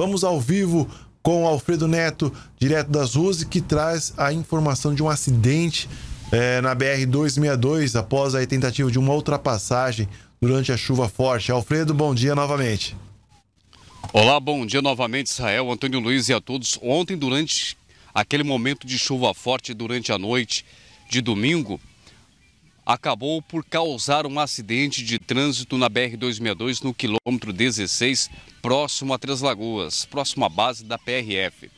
Vamos ao vivo com Alfredo Neto, direto das ruas, que traz a informação de um acidente é, na BR-262 após a tentativa de uma ultrapassagem durante a chuva forte. Alfredo, bom dia novamente. Olá, bom dia novamente, Israel, Antônio Luiz e a todos. Ontem, durante aquele momento de chuva forte durante a noite de domingo, acabou por causar um acidente de trânsito na BR-262 no quilômetro 16 próximo a Três Lagoas, próximo à base da PRF.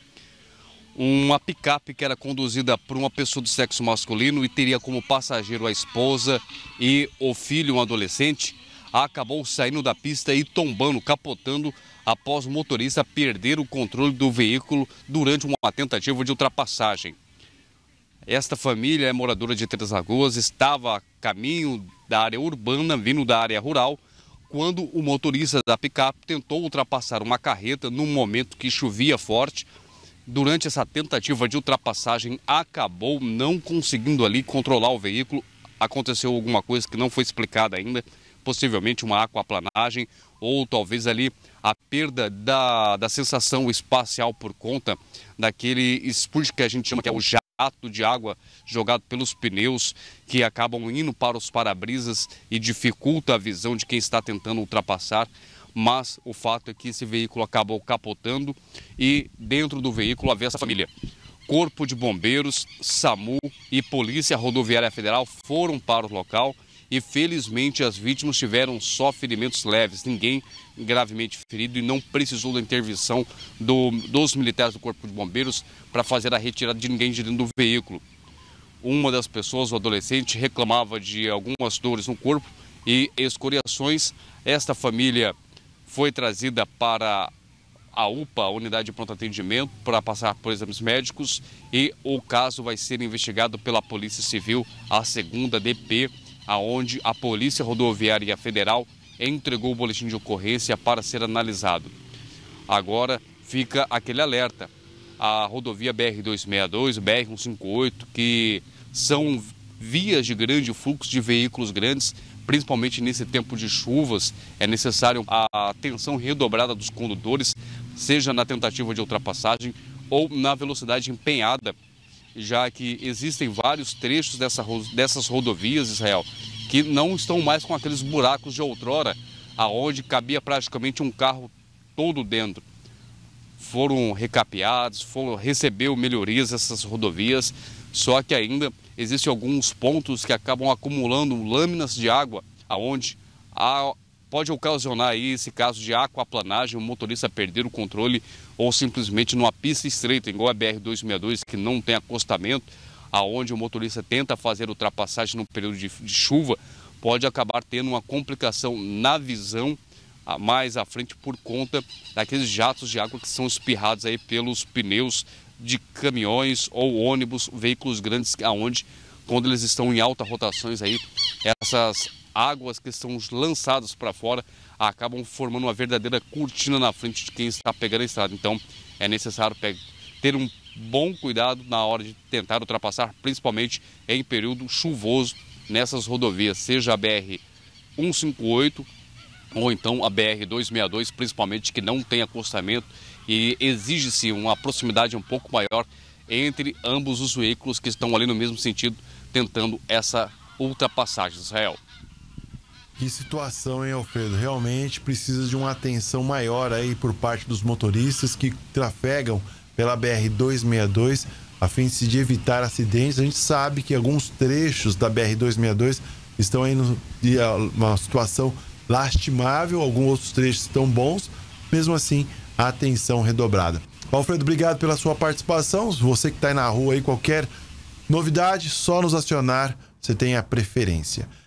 Uma picape que era conduzida por uma pessoa do sexo masculino e teria como passageiro a esposa e o filho, um adolescente, acabou saindo da pista e tombando, capotando, após o motorista perder o controle do veículo durante uma tentativa de ultrapassagem. Esta família é moradora de Três Lagoas, estava a caminho da área urbana, vindo da área rural, quando o motorista da picape tentou ultrapassar uma carreta num momento que chovia forte. Durante essa tentativa de ultrapassagem, acabou não conseguindo ali controlar o veículo. Aconteceu alguma coisa que não foi explicada ainda, possivelmente uma aquaplanagem ou talvez ali a perda da, da sensação espacial por conta daquele spurt que a gente chama que é o jato jato de água jogado pelos pneus que acabam indo para os para-brisas e dificulta a visão de quem está tentando ultrapassar. Mas o fato é que esse veículo acabou capotando e dentro do veículo havia essa família. Corpo de Bombeiros, SAMU e Polícia Rodoviária Federal foram para o local e felizmente as vítimas tiveram só ferimentos leves, ninguém gravemente ferido e não precisou da intervenção do, dos militares do Corpo de Bombeiros para fazer a retirada de ninguém de dentro do veículo. Uma das pessoas, o adolescente, reclamava de algumas dores no corpo e escoriações. Esta família foi trazida para a UPA, a unidade de pronto atendimento, para passar por exames médicos e o caso vai ser investigado pela Polícia Civil, a segunda DP aonde a Polícia Rodoviária Federal entregou o boletim de ocorrência para ser analisado. Agora fica aquele alerta. A rodovia BR-262, BR-158, que são vias de grande fluxo de veículos grandes, principalmente nesse tempo de chuvas, é necessário a atenção redobrada dos condutores, seja na tentativa de ultrapassagem ou na velocidade empenhada já que existem vários trechos dessa, dessas rodovias, Israel, que não estão mais com aqueles buracos de outrora, aonde cabia praticamente um carro todo dentro. Foram recapeados, foram, recebeu melhorias essas rodovias, só que ainda existem alguns pontos que acabam acumulando lâminas de água, aonde a pode ocasionar aí esse caso de aquaplanagem, o motorista perder o controle ou simplesmente numa pista estreita, igual a BR-262, que não tem acostamento, aonde o motorista tenta fazer ultrapassagem no período de, de chuva, pode acabar tendo uma complicação na visão mais à frente por conta daqueles jatos de água que são espirrados aí pelos pneus de caminhões ou ônibus, veículos grandes, aonde quando eles estão em alta rotações aí, essas águas que são lançadas para fora acabam formando uma verdadeira cortina na frente de quem está pegando a estrada. Então é necessário ter um bom cuidado na hora de tentar ultrapassar, principalmente em período chuvoso nessas rodovias, seja a BR 158 ou então a BR 262, principalmente que não tem acostamento e exige-se uma proximidade um pouco maior entre ambos os veículos que estão ali no mesmo sentido tentando essa ultrapassagem, Israel. Que situação, hein, Alfredo? Realmente precisa de uma atenção maior aí por parte dos motoristas que trafegam pela BR-262 a fim de evitar acidentes. A gente sabe que alguns trechos da BR-262 estão em é uma situação lastimável, alguns outros trechos estão bons, mesmo assim, a atenção redobrada. Alfredo, obrigado pela sua participação. Você que está aí na rua aí, qualquer novidade, só nos acionar, você tem a preferência.